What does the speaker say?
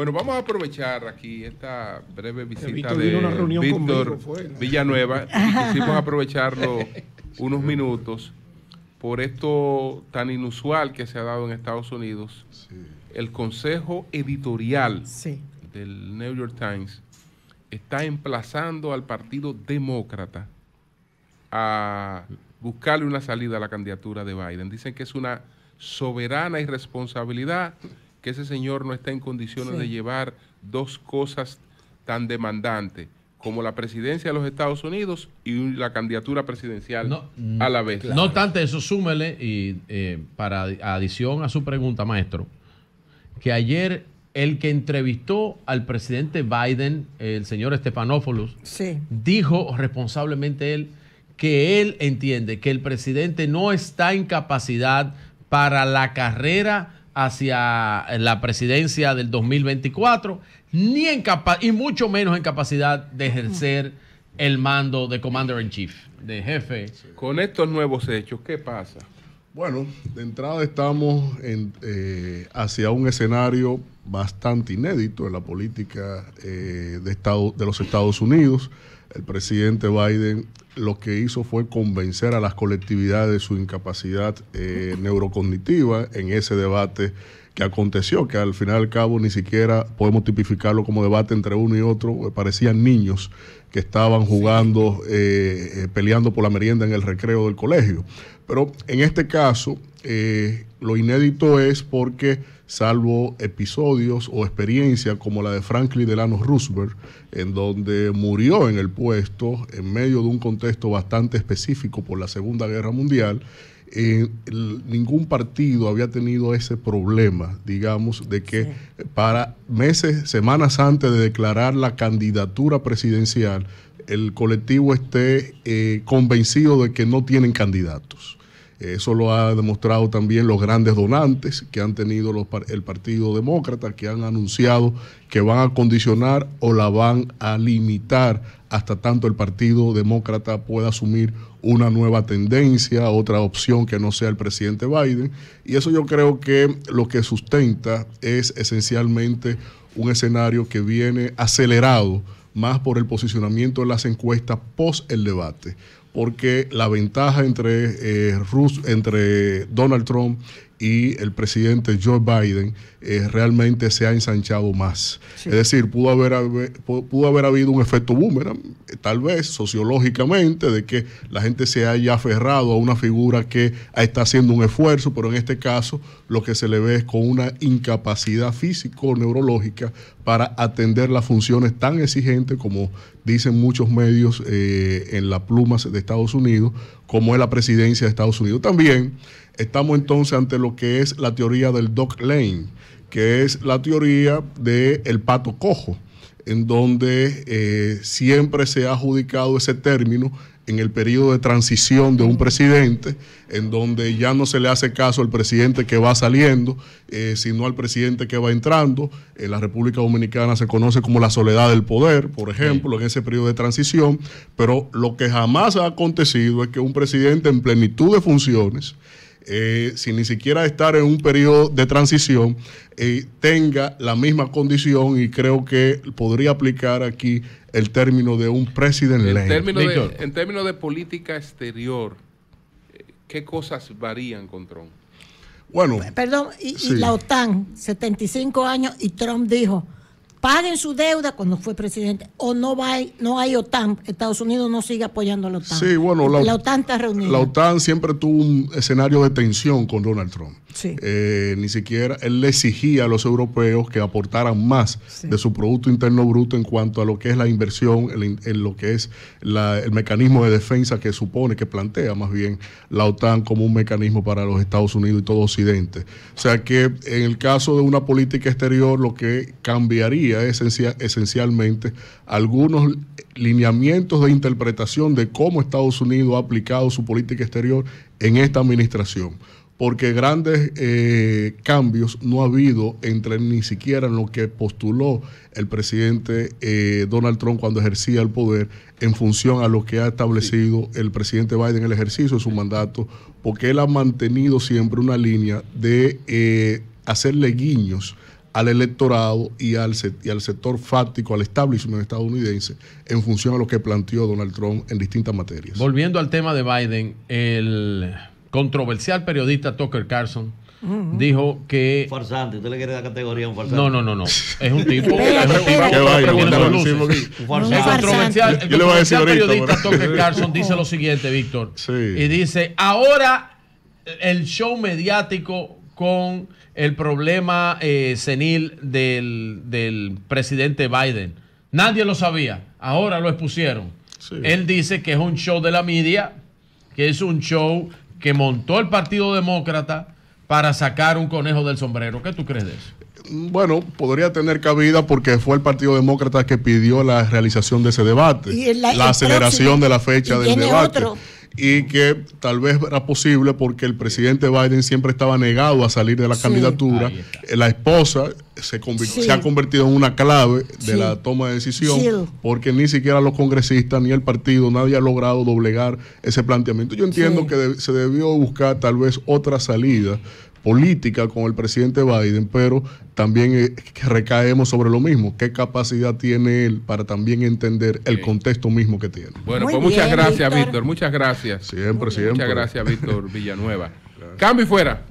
Bueno, vamos a aprovechar aquí esta breve visita de una Víctor Villanueva. Y quisimos aprovecharlo unos minutos por esto tan inusual que se ha dado en Estados Unidos. El consejo editorial del New York Times está emplazando al Partido Demócrata a buscarle una salida a la candidatura de Biden. Dicen que es una soberana irresponsabilidad que ese señor no está en condiciones de llevar dos cosas tan demandantes como la presidencia de los Estados Unidos y la candidatura presidencial a la vez. No obstante, eso súmele, y eh, para adición a su pregunta, maestro, que ayer el que entrevistó al presidente Biden, el señor Stefanopoulos, dijo responsablemente él que él entiende que el presidente no está en capacidad para la carrera hacia la presidencia del 2024, ni en capa y mucho menos en capacidad de ejercer el mando de Commander in Chief, de jefe. Con estos nuevos hechos, ¿qué pasa? Bueno, de entrada estamos eh, hacia un escenario bastante inédito en la política eh, de, Estado, de los Estados Unidos. El presidente Biden lo que hizo fue convencer a las colectividades de su incapacidad eh, neurocognitiva en ese debate que aconteció, que al final y al cabo ni siquiera podemos tipificarlo como debate entre uno y otro, eh, parecían niños que estaban jugando, peleando por la merienda en el recreo del colegio. Pero en este caso, lo inédito es porque, salvo episodios o experiencias como la de Franklin Delano Roosevelt, en donde murió en el puesto en medio de un contexto bastante específico por la Segunda Guerra Mundial, eh, ningún partido había tenido ese problema, digamos, de que para meses, semanas antes de declarar la candidatura presidencial, el colectivo esté eh, convencido de que no tienen candidatos. Eh, eso lo ha demostrado también los grandes donantes que han tenido el Partido Demócrata, que han anunciado que van a condicionar o la van a limitar hasta tanto el Partido Demócrata pueda asumir una nueva tendencia, otra opción que no sea el presidente Biden. Y eso yo creo que lo que sustenta es esencialmente un escenario que viene acelerado más por el posicionamiento de las encuestas post el debate porque la ventaja entre, eh, Rus entre Donald Trump y el presidente Joe Biden eh, realmente se ha ensanchado más. Es decir, pudo haber, pudo haber habido un efecto boomerang, eh, tal vez sociológicamente, de que la gente se haya aferrado a una figura que está haciendo un esfuerzo, pero en este caso lo que se le ve es con una incapacidad físico-neurológica para atender las funciones tan exigentes como dicen muchos medios eh, en las plumas de Estados Unidos, como es la presidencia de Estados Unidos. También estamos entonces ante lo que es la teoría del Doc Lane, que es la teoría del el pato cojo, en donde eh, siempre se ha adjudicado ese término en el periodo de transición de un presidente, en donde ya no se le hace caso al presidente que va saliendo, eh, sino al presidente que va entrando. En eh, la República Dominicana se conoce como la soledad del poder, por ejemplo, en ese periodo de transición, pero lo que jamás ha acontecido es que un presidente en plenitud de funciones eh, sin ni siquiera estar en un periodo de transición, eh, tenga la misma condición y creo que podría aplicar aquí el término de un presidente en términos de, política exterior, eh, ¿qué cosas varían con Trump? Bueno. Perdón, y la OTAN, 75 años, y Trump dijo, paguen su deuda cuando fue presidente, o no va, no hay OTAN, Estados Unidos no sigue apoyando a la OTAN. Sí, bueno, OTAN está reunida. La OTAN siempre tuvo un escenario de tensión con Donald Trump. Eh, ni siquiera él le exigía a los europeos que aportaran más de su Producto Interno Bruto en cuanto a lo que es la inversión, en, lo que es el mecanismo de defensa que supone, que plantea más bien la OTAN como un mecanismo para los Estados Unidos y todo Occidente. O sea que en el caso de una política exterior lo que cambiaría esencialmente algunos lineamientos de interpretación de cómo Estados Unidos ha aplicado su política exterior en esta administración porque grandes eh, cambios no ha habido entre ni siquiera en lo que postuló el presidente eh, Donald Trump cuando ejercía el poder en función a lo que ha establecido el presidente Biden en el ejercicio de su mandato, porque él ha mantenido siempre una línea de eh, hacerle guiños al electorado y al sector fáctico, al establishment estadounidense, en función a lo que planteó Donald Trump en distintas materias. Volviendo al tema de Biden, el controversial periodista Tucker Carlson dijo que farsante usted le quiere dar categoría a un farsante no no no no es un tipo es un tipo controversial el controversial periodista Tucker Carlson dice lo siguiente Víctor y dice ahora el show mediático con el problema eh, senil del, del presidente Biden nadie lo sabía ahora lo expusieron Él dice que es un show de la media, que es un show que montó el Partido Demócrata para sacar un conejo del sombrero. ¿Qué tú crees Bueno, podría tener cabida porque fue el Partido Demócrata que pidió la realización de ese debate, la, aceleración de la fecha del debate y que tal vez era posible porque el presidente Biden siempre estaba negado a salir de la candidatura. La esposa se, se, ha convertido en una clave de la toma de decisión porque ni siquiera los congresistas ni el partido, nadie ha logrado doblegar ese planteamiento. Yo entiendo que se debió buscar tal vez otra salida política con el presidente Biden, pero también eh, recaemos sobre lo mismo, qué capacidad tiene él para también entender el contexto mismo que tiene. Bueno, pues muchas gracias, Víctor. Víctor, muchas gracias. Siempre, siempre. Muchas gracias, Víctor Villanueva. Cambio y fuera.